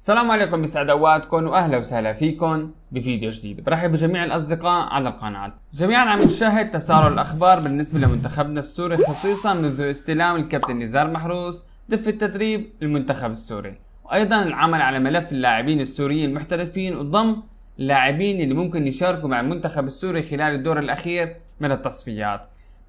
السلام عليكم بسعد اوقاتكم واهلا وسهلا فيكم بفيديو جديد برحب بجميع الاصدقاء على القناه جميعا عم نشاهد تسارع الاخبار بالنسبه لمنتخبنا السوري خصيصا منذ استلام الكابتن نزار محروس دفة تدريب المنتخب السوري وايضا العمل على ملف اللاعبين السوريين المحترفين وضم اللاعبين اللي ممكن يشاركوا مع المنتخب السوري خلال الدور الاخير من التصفيات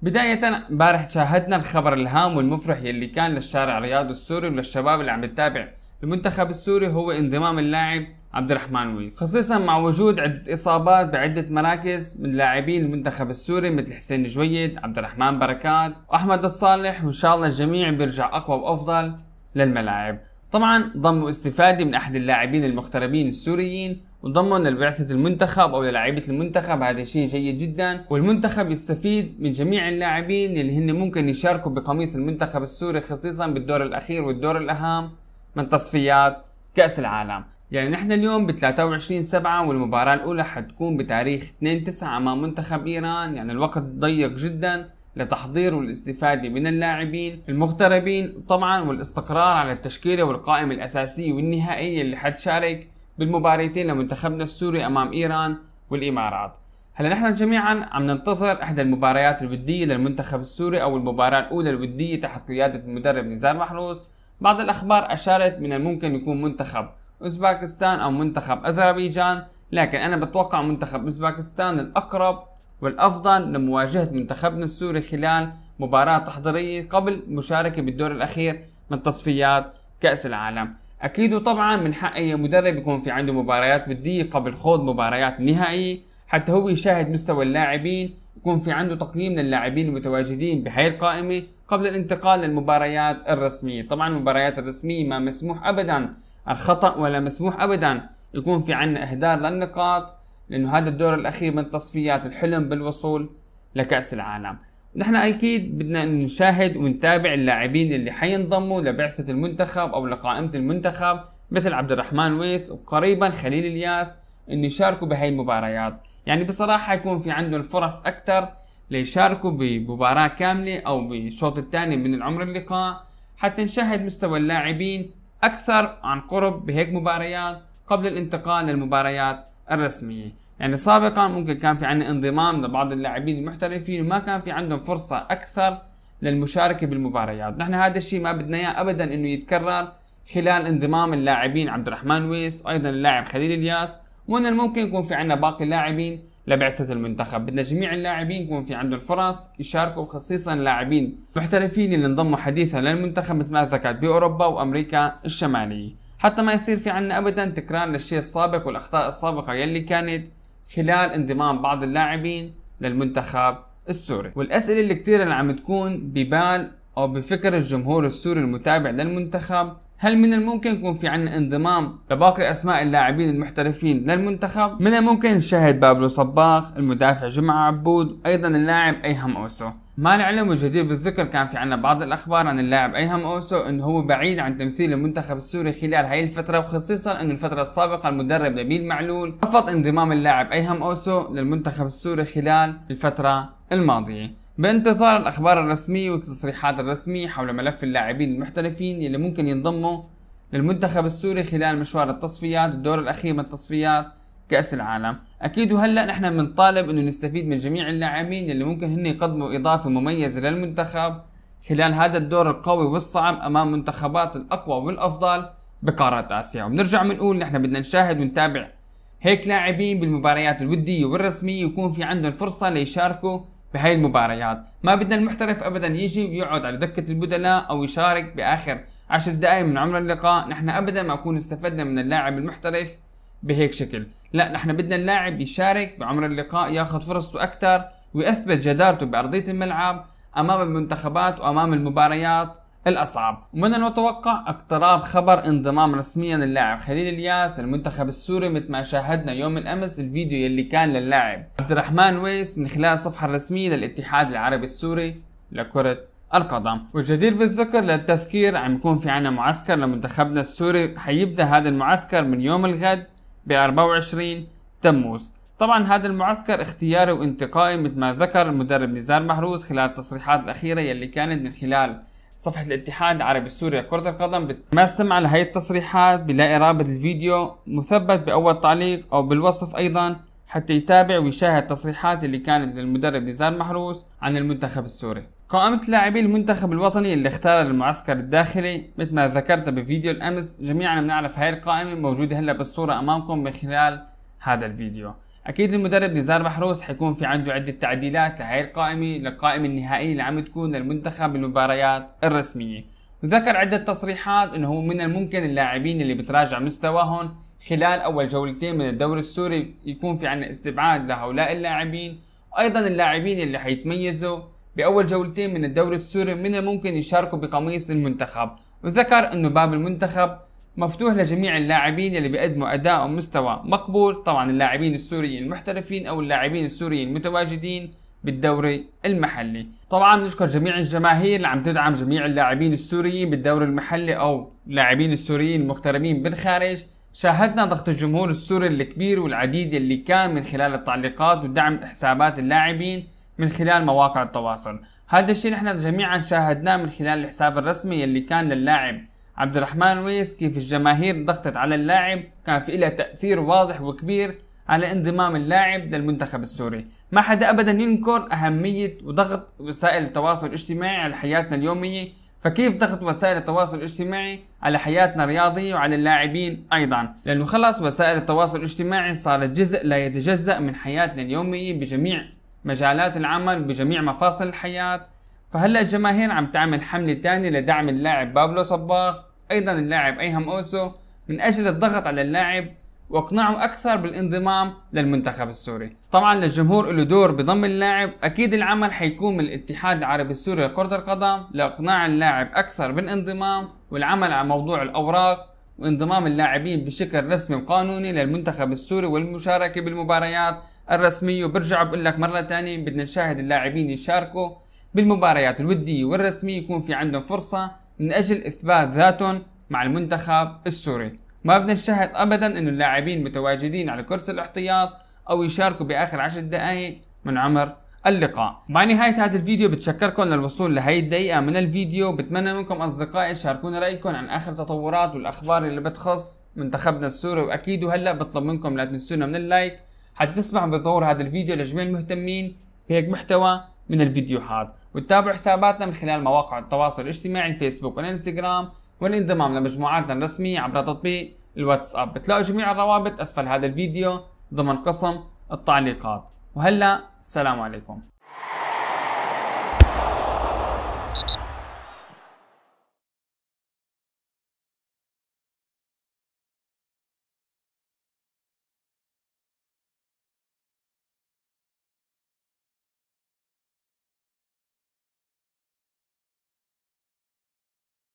بداية امبارح شاهدنا الخبر الهام والمفرح يلي كان للشارع الرياضي السوري وللشباب اللي عم يتابع المنتخب السوري هو انضمام اللاعب عبد الرحمن ويز خصيصا مع وجود عدة إصابات بعدة مراكز من لاعبين المنتخب السوري مثل حسين جويد عبد الرحمن بركات وأحمد الصالح وإن شاء الله الجميع بيرجع أقوى وأفضل للملاعب طبعا ضموا استفادة من أحد اللاعبين المغتربين السوريين وضمن لبعثة المنتخب أو لعيبة المنتخب هذا شيء جيد جدا والمنتخب يستفيد من جميع اللاعبين اللي هن ممكن يشاركوا بقميص المنتخب السوري خصيصا بالدور الأخير والدور الأهم من تصفيات كأس العالم يعني نحن اليوم ب 23 7 والمباراة الأولى حتكون بتاريخ 2 9 أمام منتخب إيران يعني الوقت ضيق جدا لتحضير والاستفادة من اللاعبين المغتربين طبعا والاستقرار على التشكيلة والقائمة الأساسية والنهائية اللي حتشارك بالمباريتين لمنتخبنا السوري أمام إيران والإمارات هلا نحن جميعا عم ننتظر احدى المباريات الوديه للمنتخب السوري او المباراه الاولى الوديه تحت قياده المدرب نزار محروس بعض الأخبار أشارت من الممكن يكون منتخب أوزباكستان أو منتخب أذربيجان لكن أنا بتوقع منتخب أوزباكستان الأقرب والأفضل لمواجهة منتخبنا السوري خلال مباراة تحضيرية قبل مشاركة بالدور الأخير من تصفيات كأس العالم أكيد وطبعا من حق أي مدرب يكون في عنده مباريات ودية قبل خوض مباريات نهائية حتى هو يشاهد مستوى اللاعبين يكون في عنده تقييم للاعبين المتواجدين بهي القائمة قبل الانتقال للمباريات الرسمية طبعا المباريات الرسمية ما مسموح أبدا الخطأ ولا مسموح أبدا يكون في عنا إهدار للنقاط لأنه هذا الدور الأخير من تصفيات الحلم بالوصول لكأس العالم نحن أكيد بدنا نشاهد ونتابع اللاعبين اللي حينضموا لبعثة المنتخب أو لقائمة المنتخب مثل عبد الرحمن ويس وقريبا خليل الياس أن يشاركوا بهي المباريات يعني بصراحة يكون في عندهم فرص أكثر ليشاركوا بمباراة كاملة أو بالشوط الثاني من العمر اللقاء حتى نشاهد مستوى اللاعبين أكثر عن قرب بهيك مباريات قبل الانتقال للمباريات الرسمية يعني سابقا ممكن كان في عندنا انضمام لبعض اللاعبين المحترفين وما كان في عندهم فرصة أكثر للمشاركة بالمباريات نحن هذا الشيء ما بدنا إياه أبدا أنه يتكرر خلال انضمام اللاعبين عبد الرحمن ويس وأيضا اللاعب خليل الياس ومن الممكن يكون في عندنا باقي اللاعبين لبعثة المنتخب بدنا جميع اللاعبين يكون في عندهم الفرص يشاركوا خصيصا لاعبين محترفين اللي انضموا حديثا للمنتخب مثل ما ذكرت بأوروبا وأمريكا الشمالية حتى ما يصير في عندنا أبدا تكرار للشيء السابق والأخطاء السابقة يلي كانت خلال انضمام بعض اللاعبين للمنتخب السوري والأسئلة اللي كتير اللي عم تكون ببال أو بفكر الجمهور السوري المتابع للمنتخب هل من الممكن يكون في عنا انضمام لباقي اسماء اللاعبين المحترفين للمنتخب؟ من الممكن نشاهد بابلو صباخ، المدافع جمعة عبود، وايضا اللاعب ايهم اوسو. ما نعلم والجدير بالذكر كان في عنا بعض الاخبار عن اللاعب ايهم اوسو انه هو بعيد عن تمثيل المنتخب السوري خلال هاي الفتره وخصيصا انه الفتره السابقه المدرب نبيل معلول رفض انضمام اللاعب ايهم اوسو للمنتخب السوري خلال الفتره الماضيه بانتظار الأخبار الرسمية والتصريحات الرسمية حول ملف اللاعبين المحترفين اللي ممكن ينضموا للمنتخب السوري خلال مشوار التصفيات الدور الأخير من التصفيات كأس العالم أكيد وهلأ نحن بنطالب أنه نستفيد من جميع اللاعبين اللي ممكن هن يقدموا إضافة مميزة للمنتخب خلال هذا الدور القوي والصعب أمام منتخبات الأقوى والأفضل بقارات آسيا وبنرجع بنقول نحن بدنا نشاهد ونتابع هيك لاعبين بالمباريات الودية والرسمية يكون في عندهم فرصة ليشاركوا بهاي المباريات ما بدنا المحترف ابدا يجي ويقعد على دكه البدلاء او يشارك باخر عشر دقائق من عمر اللقاء نحن ابدا ما نكون استفدنا من اللاعب المحترف بهيك شكل لا نحن بدنا اللاعب يشارك بعمر اللقاء ياخذ فرصته اكثر ويثبت جدارته بارضيه الملعب امام المنتخبات وامام المباريات الأصعب ومن المتوقع اقتراب خبر انضمام رسميا اللاعب خليل الياس المنتخب السوري مثل ما شاهدنا يوم الأمس الفيديو يلي كان للاعب عبد الرحمن ويس من خلال الصفحة الرسمية للاتحاد العربي السوري لكرة القدم والجدير بالذكر للتذكير عم يكون في عنا معسكر لمنتخبنا السوري حيبدأ هذا المعسكر من يوم الغد ب 24 تموز طبعا هذا المعسكر اختياري وانتقائي مثل ما ذكر المدرب نزار محروس خلال التصريحات الأخيرة يلي كانت من خلال صفحة الاتحاد العربي السوري لكرة القدم بت... ما استمع لهي التصريحات بلاقي رابط الفيديو مثبت بأول تعليق أو بالوصف أيضا حتى يتابع ويشاهد تصريحات اللي كانت للمدرب نزار محروس عن المنتخب السوري قائمة لاعبي المنتخب الوطني اللي اختار المعسكر الداخلي مثل ما ذكرت بفيديو الأمس جميعنا بنعرف هاي القائمة موجودة هلا بالصورة أمامكم من خلال هذا الفيديو اكيد المدرب نزار محروس حيكون في عنده عده تعديلات لهي القائمه للقائمه النهائيه اللي عم تكون للمنتخب بالمباريات الرسميه وذكر عده تصريحات انه هو من الممكن اللاعبين اللي بتراجع مستواهم خلال اول جولتين من الدوري السوري يكون في عندنا استبعاد لهؤلاء اللاعبين وايضا اللاعبين اللي حيتميزوا باول جولتين من الدوري السوري من الممكن يشاركوا بقميص المنتخب وذكر انه باب المنتخب مفتوح لجميع اللاعبين اللي بيقدموا اداء ومستوى مقبول طبعا اللاعبين السوريين المحترفين او اللاعبين السوريين المتواجدين بالدوري المحلي طبعا نشكر جميع الجماهير اللي عم تدعم جميع اللاعبين السوريين بالدوري المحلي او اللاعبين السوريين المغتربين بالخارج شاهدنا ضغط الجمهور السوري الكبير والعديد اللي كان من خلال التعليقات ودعم حسابات اللاعبين من خلال مواقع التواصل هذا الشيء نحن جميعا شاهدناه من خلال الحساب الرسمي اللي كان للاعب عبد الرحمن ويس كيف الجماهير ضغطت على اللاعب كان في لها تأثير واضح وكبير على انضمام اللاعب للمنتخب السوري ما حدا أبدا ينكر أهمية وضغط وسائل التواصل الاجتماعي على حياتنا اليومية فكيف ضغط وسائل التواصل الاجتماعي على حياتنا الرياضية وعلى اللاعبين أيضا لأنه خلص وسائل التواصل الاجتماعي صارت جزء لا يتجزأ من حياتنا اليومية بجميع مجالات العمل بجميع مفاصل الحياة فهلا الجماهير عم تعمل حمله ثانيه لدعم اللاعب بابلو صباغ ايضا اللاعب ايهم اوسو من اجل الضغط على اللاعب واقناعه اكثر بالانضمام للمنتخب السوري طبعا للجمهور له دور بضم اللاعب اكيد العمل حيكون من الاتحاد العربي السوري لكرة القدم لاقناع اللاعب اكثر بالانضمام والعمل على موضوع الاوراق وانضمام اللاعبين بشكل رسمي وقانوني للمنتخب السوري والمشاركه بالمباريات الرسميه وبرجع بقول لك مره ثانيه بدنا نشاهد اللاعبين يشاركوا بالمباريات الودية والرسمية يكون في عندهم فرصة من أجل إثبات ذاتهم مع المنتخب السوري ما بدنا نشاهد أبدا أن اللاعبين متواجدين على كرسي الاحتياط أو يشاركوا بآخر عشر دقائق من عمر اللقاء مع نهاية هذا الفيديو بتشكركم للوصول لهي الدقيقة من الفيديو بتمنى منكم أصدقائي تشاركونا رأيكم عن آخر تطورات والأخبار اللي بتخص منتخبنا السوري وأكيد وهلأ بطلب منكم لا تنسونا من اللايك حتى تسمح بظهور هذا الفيديو لجميع المهتمين بهيك محتوى من الفيديوهات وتتابعوا حساباتنا من خلال مواقع التواصل الاجتماعي الفيسبوك والانستغرام والانضمام لمجموعاتنا الرسمية عبر تطبيق الواتساب بتلاقوا جميع الروابط أسفل هذا الفيديو ضمن قسم التعليقات وهلا السلام عليكم